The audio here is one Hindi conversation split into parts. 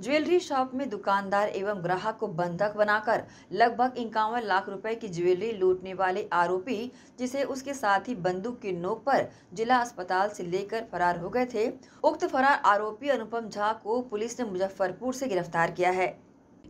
ज्वेलरी शॉप में दुकानदार एवं ग्राहक को बंधक बनाकर लगभग इक्यावन लाख रुपए की ज्वेलरी लूटने वाले आरोपी जिसे उसके साथ ही बंदूक की नोक पर जिला अस्पताल से लेकर फरार हो गए थे उक्त फरार आरोपी अनुपम झा को पुलिस ने मुजफ्फरपुर से गिरफ्तार किया है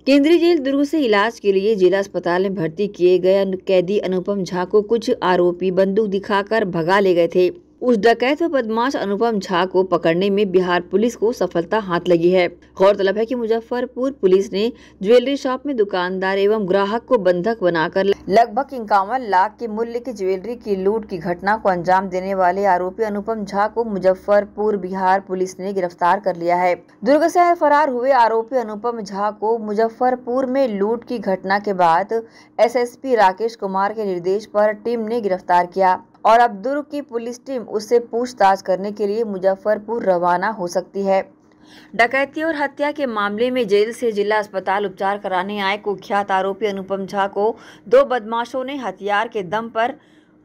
केंद्रीय जेल दुर्ग से इलाज के लिए जिला अस्पताल में भर्ती किए गए कैदी अनुपम झा को कुछ आरोपी बंदूक दिखाकर भगा ले गए थे उस डकैत व बदमाश अनुपम झा को पकड़ने में बिहार पुलिस को सफलता हाथ लगी है गौरतलब है कि मुजफ्फरपुर पुलिस ने ज्वेलरी शॉप में दुकानदार एवं ग्राहक को बंधक बनाकर लगभग इक्यावन लाख के मूल्य की ज्वेलरी की लूट की घटना को अंजाम देने वाले आरोपी अनुपम झा को मुजफ्फरपुर बिहार पुलिस ने गिरफ्तार कर लिया है दुर्ग से फरार हुए आरोपी अनुपम झा को मुजफ्फरपुर में लूट की घटना के बाद एस राकेश कुमार के निर्देश आरोप टीम ने गिरफ्तार किया और अब दुर्ग की पुलिस टीम उससे पूछताछ करने के लिए मुजफ्फरपुर रवाना हो सकती है डकैती और हत्या के मामले में जेल से जिला अस्पताल उपचार कराने आए कुख्यात आरोपी अनुपम झा को दो बदमाशों ने हथियार के दम पर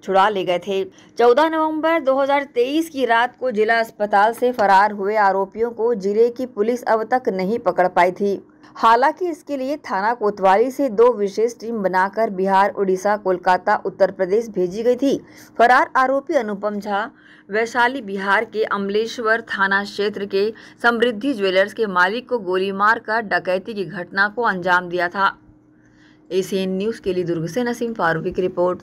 छुड़ा ले गए थे 14 नवंबर 2023 की रात को जिला अस्पताल से फरार हुए आरोपियों को जिले की पुलिस अब तक नहीं पकड़ पाई थी हालांकि इसके लिए थाना कोतवाली से दो विशेष टीम बनाकर बिहार उड़ीसा कोलकाता उत्तर प्रदेश भेजी गई थी फरार आरोपी अनुपम झा वैशाली बिहार के अमलेश्वर थाना क्षेत्र के समृद्धि ज्वेलर्स के मालिक को गोली मारकर डकैती की घटना को अंजाम दिया था एशियन न्यूज़ के लिए दुर्ग से नसीम फारूकी की रिपोर्ट